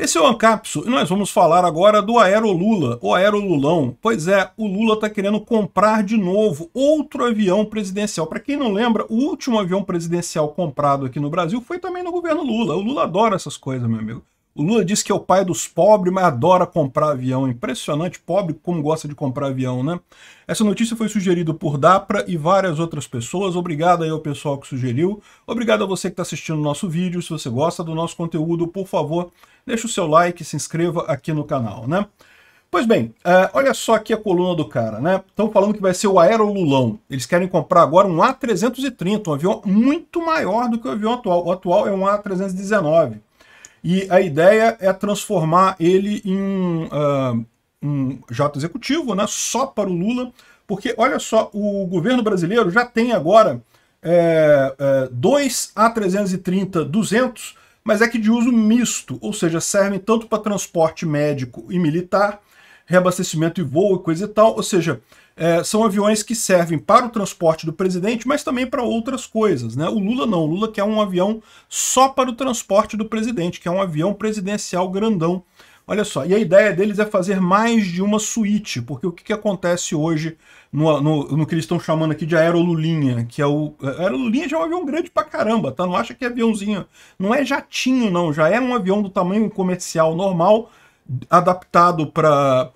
Esse é o Ancapso e nós vamos falar agora do Aero Lula, o Aero Lulão. Pois é, o Lula está querendo comprar de novo outro avião presidencial. Para quem não lembra, o último avião presidencial comprado aqui no Brasil foi também no governo Lula. O Lula adora essas coisas, meu amigo. O Lula diz que é o pai dos pobres, mas adora comprar avião. Impressionante, pobre como gosta de comprar avião, né? Essa notícia foi sugerida por Dapra e várias outras pessoas. Obrigado aí ao pessoal que sugeriu. Obrigado a você que está assistindo o nosso vídeo. Se você gosta do nosso conteúdo, por favor, deixa o seu like, se inscreva aqui no canal, né? Pois bem, é, olha só aqui a coluna do cara, né? Estão falando que vai ser o Aero Lulão. Eles querem comprar agora um A330, um avião muito maior do que o avião atual. O atual é um A319. E a ideia é transformar ele em ah, um, uh, um J executivo, né, só para o Lula, porque, olha só, o governo brasileiro já tem agora é, é, 2 A330 200, mas é que de uso misto, ou seja, servem tanto para transporte médico e militar, reabastecimento e voo e coisa e tal. Ou seja, é, são aviões que servem para o transporte do presidente, mas também para outras coisas. Né? O Lula não, o Lula quer um avião só para o transporte do presidente, que é um avião presidencial grandão. Olha só, e a ideia deles é fazer mais de uma suíte, porque o que, que acontece hoje no, no, no, que eles estão chamando aqui de aerolulinha, que é o... É, aerolulinha já é um avião grande pra caramba, tá? Não acha que é aviãozinho. Não é jatinho, não. Já é um avião do tamanho comercial normal, adaptado para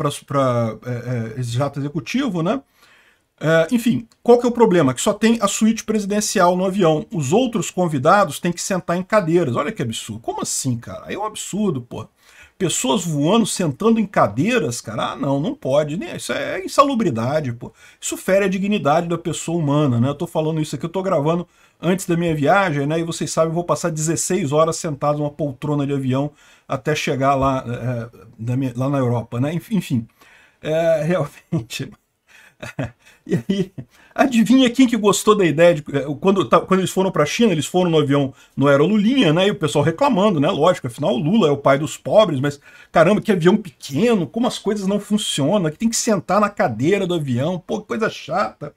é, é, esse jato executivo, né? Uh, enfim, qual que é o problema? Que só tem a suíte presidencial no avião. Os outros convidados têm que sentar em cadeiras. Olha que absurdo. Como assim, cara? Aí é um absurdo, pô. Pessoas voando, sentando em cadeiras, cara. Ah, não, não pode. Né? Isso é insalubridade, pô. Isso fere a dignidade da pessoa humana, né? Eu tô falando isso aqui, eu tô gravando antes da minha viagem, né? E vocês sabem, eu vou passar 16 horas sentado numa poltrona de avião até chegar lá, é, é minha, lá na Europa, né? Enfim, é, realmente e aí, adivinha quem que gostou da ideia de. Eh, quando, tá, quando eles foram para a China, eles foram no avião, não era Lulinha, né? E o pessoal reclamando, né? Lógico, afinal o Lula é o pai dos pobres, mas caramba, que avião pequeno, como as coisas não funcionam, que tem que sentar na cadeira do avião, pô, coisa chata.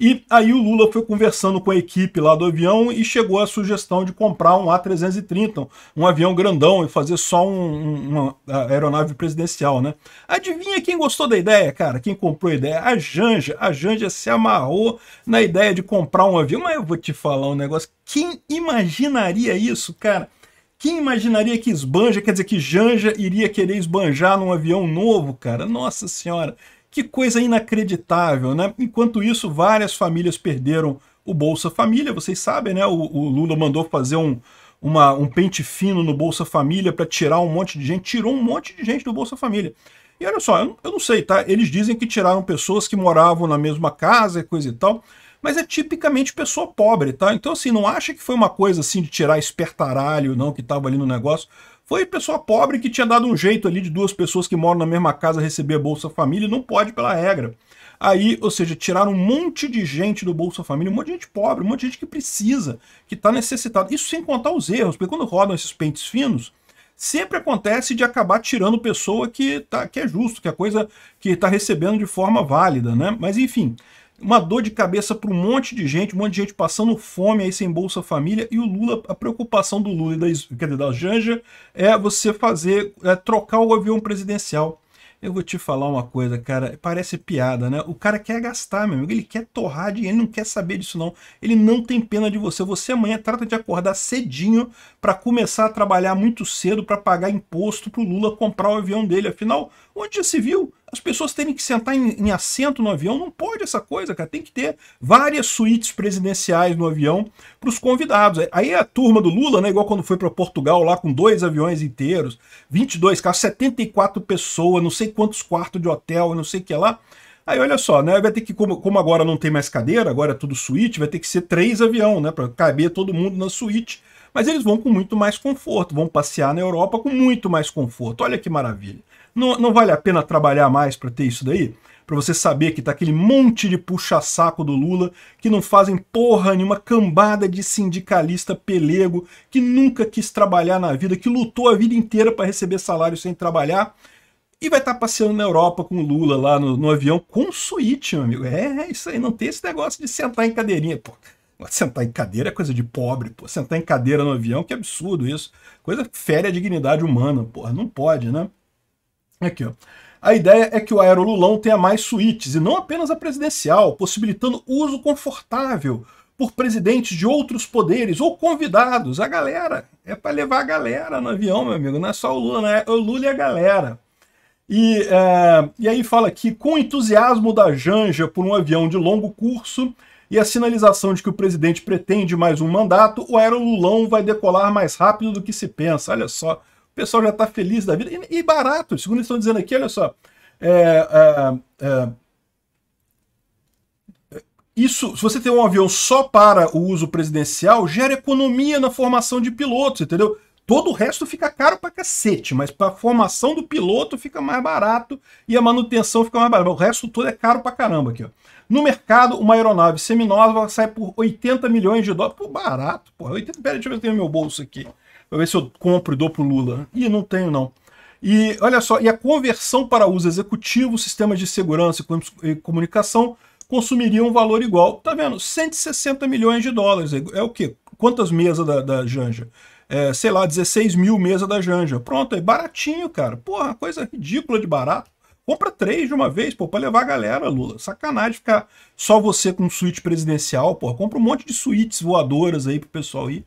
E aí o Lula foi conversando com a equipe lá do avião e chegou à sugestão de comprar um A330, um avião grandão e fazer só um, uma aeronave presidencial, né? Adivinha quem gostou da ideia, cara? Quem comprou a ideia? A Janja. A Janja se amarrou na ideia de comprar um avião. Mas eu vou te falar um negócio. Quem imaginaria isso, cara? Quem imaginaria que esbanja, quer dizer, que Janja iria querer esbanjar num avião novo, cara? Nossa senhora! Que coisa inacreditável, né? Enquanto isso, várias famílias perderam o Bolsa Família, vocês sabem, né? O, o Lula mandou fazer um, uma, um pente fino no Bolsa Família para tirar um monte de gente, tirou um monte de gente do Bolsa Família. E olha só, eu, eu não sei, tá? Eles dizem que tiraram pessoas que moravam na mesma casa e coisa e tal, mas é tipicamente pessoa pobre, tá? Então, assim, não acha que foi uma coisa assim de tirar espertaralho, não, que estava ali no negócio. Foi pessoa pobre que tinha dado um jeito ali de duas pessoas que moram na mesma casa receber Bolsa Família, não pode pela regra. Aí, ou seja, tiraram um monte de gente do Bolsa Família, um monte de gente pobre, um monte de gente que precisa, que está necessitado. Isso sem contar os erros, porque quando rodam esses pentes finos, sempre acontece de acabar tirando pessoa que, tá, que é justo, que a é coisa que está recebendo de forma válida, né? Mas enfim, uma dor de cabeça para um monte de gente, um monte de gente passando fome aí sem Bolsa Família, e o Lula, a preocupação do Lula e da, quer dizer, da Janja é você fazer, é trocar o avião presidencial. Eu vou te falar uma coisa, cara, parece piada, né? O cara quer gastar, meu amigo, ele quer torrar dinheiro, ele não quer saber disso não. Ele não tem pena de você. Você amanhã trata de acordar cedinho para começar a trabalhar muito cedo para pagar imposto pro Lula comprar o avião dele. Afinal, Onde já se viu as pessoas terem que sentar em, em assento no avião? Não pode essa coisa, cara. Tem que ter várias suítes presidenciais no avião para os convidados. Aí é a turma do Lula, né, igual quando foi para Portugal lá com dois aviões inteiros, 22 carros, 74 pessoas, não sei quantos quartos de hotel, não sei o que lá. Aí olha só, né? Vai ter que, como, como, agora não tem mais cadeira, agora é tudo suíte, vai ter que ser três avião, né? Para caber todo mundo na suíte. Mas eles vão com muito mais conforto, vão passear na Europa com muito mais conforto. Olha que maravilha. Não, não vale a pena trabalhar mais para ter isso daí? Para você saber que tá aquele monte de puxa-saco do Lula que não fazem porra nenhuma cambada de sindicalista pelego que nunca quis trabalhar na vida, que lutou a vida inteira para receber salário sem trabalhar e vai estar tá passeando na Europa com o Lula lá no, no avião com suíte, meu amigo. É, é, isso aí, não tem esse negócio de sentar em cadeirinha, pô. Sentar em cadeira é coisa de pobre, pô. Sentar em cadeira no avião, que absurdo isso. Coisa fere a dignidade humana, porra. Não pode, né? Aqui, ó. A ideia é que o aerolulão tenha mais suítes, e não apenas a presidencial, possibilitando uso confortável por presidentes de outros poderes ou convidados. A galera. É para levar a galera no avião, meu amigo. Não é só o Lula, né? É o Lula e a galera. E, é, e aí fala que, com o entusiasmo da Janja por um avião de longo curso e a sinalização de que o presidente pretende mais um mandato, o Aero Lulão vai decolar mais rápido do que se pensa. Olha só pessoal já está feliz da vida. E, e, barato, segundo eles estão dizendo aqui, olha só. É, é, é, isso, se você tem um avião só para o uso presidencial, gera economia na formação de pilotos, entendeu? Todo o resto fica caro pra cacete, mas pra formação do piloto fica mais barato e a manutenção fica mais barata. O resto todo é caro pra caramba aqui, ó. No mercado, uma aeronave seminova sai por 80 milhões de dólares. Pô, barato, pô. 80, pera, deixa eu ver se tem meu bolso aqui. Pra ver se eu compro e dou pro Lula. E não tenho, não. E olha só, e a conversão para uso executivo, sistemas de segurança e comunicação consumiria um valor igual. Tá vendo? 160 milhões de dólares. É, é o quê? Quantas mesas da, da Janja? É, sei lá, 16 mil mesas da Janja. Pronto, é baratinho, cara. Porra, coisa ridícula de barato. Compra três de uma vez, pô, pra levar a galera, Lula. Sacanagem ficar só você com suíte presidencial, pô. Compra um monte de suítes voadoras aí pro pessoal ir.